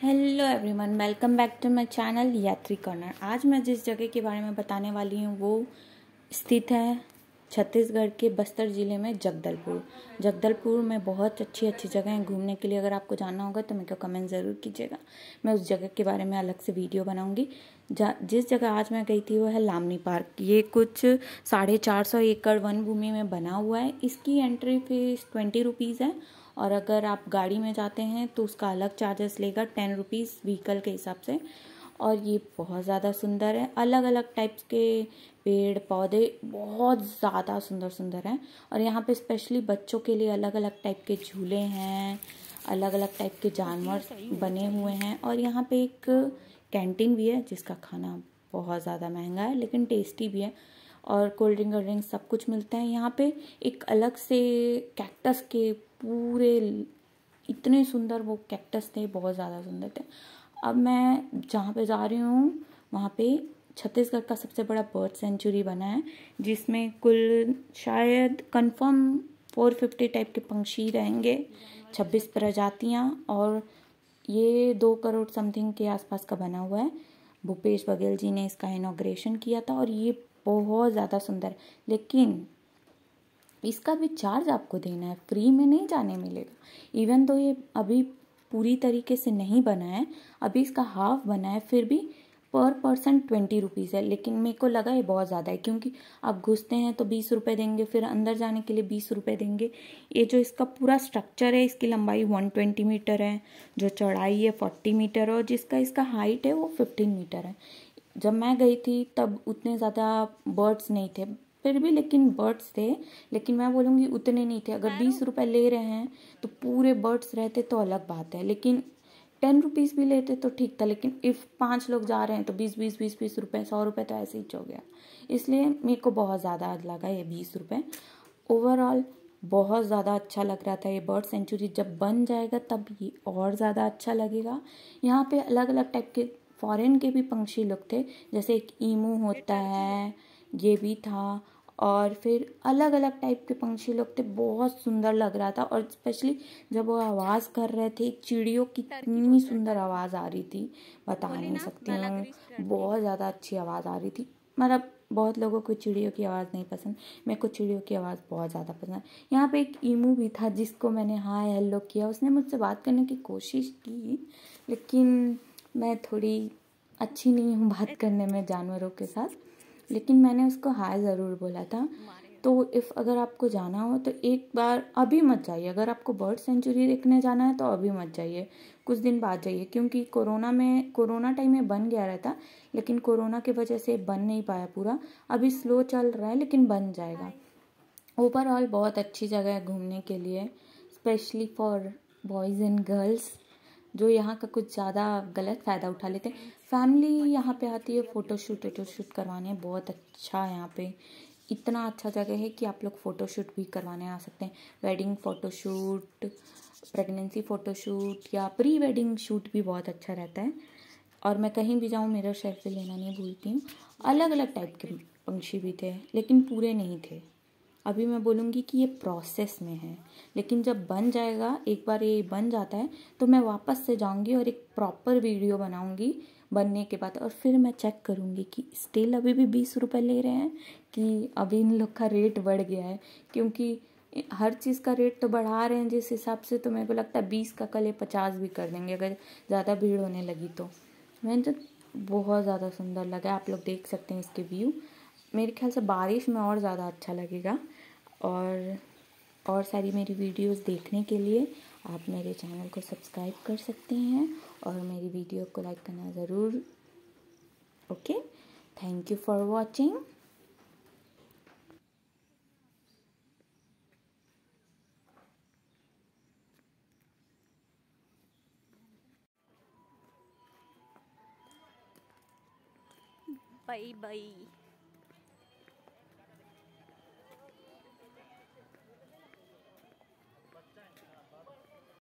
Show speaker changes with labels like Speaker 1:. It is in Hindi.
Speaker 1: Hello everyone welcome back to my channel Yatri Corner आज मैं जिस जगह के बारे में बताने वाली हूँ वो स्थित है छत्तीसगढ़ के बस्तर ज़िले में जगदलपुर जगदलपुर में बहुत अच्छी अच्छी जगह हैं घूमने के लिए अगर आपको जाना होगा तो मेरे को कमेंट ज़रूर कीजिएगा मैं उस जगह के बारे में अलग से वीडियो बनाऊंगी जिस जगह आज मैं गई थी वो है लामनी पार्क ये कुछ साढ़े चार सौ एकड़ वन भूमि में बना हुआ है इसकी एंट्री फीस ट्वेंटी रुपीज़ है और अगर आप गाड़ी में जाते हैं तो उसका अलग चार्जेस लेगा टेन रुपीज़ व्हीकल के हिसाब से और ये बहुत ज़्यादा सुंदर है अलग अलग टाइप्स के पेड़ पौधे बहुत ज़्यादा सुंदर सुंदर हैं और यहाँ पे स्पेशली बच्चों के लिए अलग अलग टाइप के झूले हैं अलग अलग टाइप के जानवर बने हुए हैं और यहाँ पे एक कैंटीन भी है जिसका खाना बहुत ज़्यादा महंगा है लेकिन टेस्टी भी है और कोल्ड ड्रिंक वोल्ड ड्रिंक सब कुछ मिलता है यहाँ पे एक अलग से कैक्टस के पूरे इतने सुंदर वो कैक्टस थे बहुत ज़्यादा सुंदर थे अब मैं जहाँ पे जा रही हूँ वहाँ पे छत्तीसगढ़ का सबसे बड़ा बर्ड सेंचुरी बना है जिसमें कुल शायद कंफर्म 450 टाइप के पंक्षी रहेंगे 26 प्रजातियाँ और ये दो करोड़ समथिंग के आसपास का बना हुआ है भूपेश बघेल जी ने इसका इनोग्रेशन किया था और ये बहुत ज़्यादा सुंदर लेकिन इसका भी चार्ज आपको देना है फ्री में नहीं जाने मिलेगा इवन तो ये अभी पूरी तरीके से नहीं बना है अभी इसका हाफ बना है फिर भी पर पर्सन ट्वेंटी रुपीज़ है लेकिन मेरे को लगा ये बहुत ज़्यादा है क्योंकि आप घुसते हैं तो बीस रुपये देंगे फिर अंदर जाने के लिए बीस रुपये देंगे ये जो इसका पूरा स्ट्रक्चर है इसकी लंबाई वन ट्वेंटी मीटर है जो चौड़ाई है फोर्टी मीटर और जिसका इसका हाइट है वो फिफ्टीन मीटर है जब मैं गई थी तब उतने ज़्यादा बर्ड्स नहीं थे फिर भी लेकिन बर्ड्स थे लेकिन मैं बोलूँगी उतने नहीं थे अगर बीस रुपये ले रहे हैं तो पूरे बर्ड्स रहते तो अलग बात है लेकिन टेन रुपीज़ भी लेते तो ठीक था लेकिन इफ़ पाँच लोग जा रहे हैं तो बीस बीस बीस बीस रुपये सौ रुपए तो ऐसे ही हो गया इसलिए मेरे को बहुत ज़्यादा लगा ये बीस रुपए ओवरऑल बहुत ज़्यादा अच्छा लग रहा था ये बर्ड सेंचुरी जब बन जाएगा तब ये और ज़्यादा अच्छा लगेगा यहाँ पे अलग अलग टाइप के फॉरेन के भी पंक्षी लोग थे जैसे एक ईमू होता है ये भी था और फिर अलग अलग टाइप के पंछी लोग थे बहुत सुंदर लग रहा था और स्पेशली जब वो आवाज़ कर रहे थे चिड़ियों की इतनी सुंदर आवाज़ आ रही थी बता नहीं सकती हूँ बहुत ज़्यादा अच्छी आवाज़ आ रही थी मतलब बहुत लोगों को चिड़ियों की आवाज़ नहीं पसंद मेरे को चिड़ियों की आवाज़ बहुत ज़्यादा पसंद यहाँ पे एक ईमू भी था जिसको मैंने हाय हेलो किया उसने मुझसे बात करने की कोशिश की लेकिन मैं थोड़ी अच्छी नहीं हूँ बात करने में जानवरों के साथ लेकिन मैंने उसको हाय ज़रूर बोला था तो इफ़ अगर आपको जाना हो तो एक बार अभी मत जाइए अगर आपको बर्ड सेंचुरी देखने जाना है तो अभी मत जाइए कुछ दिन बाद जाइए क्योंकि कोरोना में कोरोना टाइम में बन गया रहता लेकिन कोरोना की वजह से बन नहीं पाया पूरा अभी स्लो चल रहा है लेकिन बन जाएगा ओवरऑल बहुत अच्छी जगह है घूमने के लिए specially for boys and girls जो यहाँ का कुछ ज़्यादा गलत फ़ायदा उठा लेते हैं फैमिली यहाँ पे आती है फ़ोटोशूट वोटोशूट करवाने बहुत अच्छा है यहाँ पे इतना अच्छा जगह है कि आप लोग फ़ोटोशूट भी करवाने आ सकते हैं वेडिंग फ़ोटोशूट प्रेगनेंसी फ़ोटोशूट या प्री वेडिंग शूट भी बहुत अच्छा रहता है और मैं कहीं भी जाऊँ मेरा सेल्फी लेना नहीं भूलती हूँ अलग अलग टाइप के पंछी भी थे लेकिन पूरे नहीं थे अभी मैं बोलूँगी कि ये प्रोसेस में है लेकिन जब बन जाएगा एक बार ये बन जाता है तो मैं वापस से जाऊँगी और एक प्रॉपर वीडियो बनाऊँगी बनने के बाद और फिर मैं चेक करूँगी कि स्टील अभी भी बीस रुपये ले रहे हैं कि अभी इन लोग का रेट बढ़ गया है क्योंकि हर चीज़ का रेट तो बढ़ा रहे हैं जिस हिसाब से तो मेरे को लगता है बीस का कल ये पचास भी कर देंगे अगर ज़्यादा भीड़ होने लगी तो मैंने तो बहुत ज़्यादा सुंदर लगा आप लोग देख सकते हैं इसके व्यू मेरे ख्याल से बारिश में और ज़्यादा अच्छा लगेगा और और सारी मेरी वीडियोस देखने के लिए आप मेरे चैनल को सब्सक्राइब कर सकते हैं और मेरी वीडियो को लाइक करना ज़रूर okay thank you for watching Bye bye.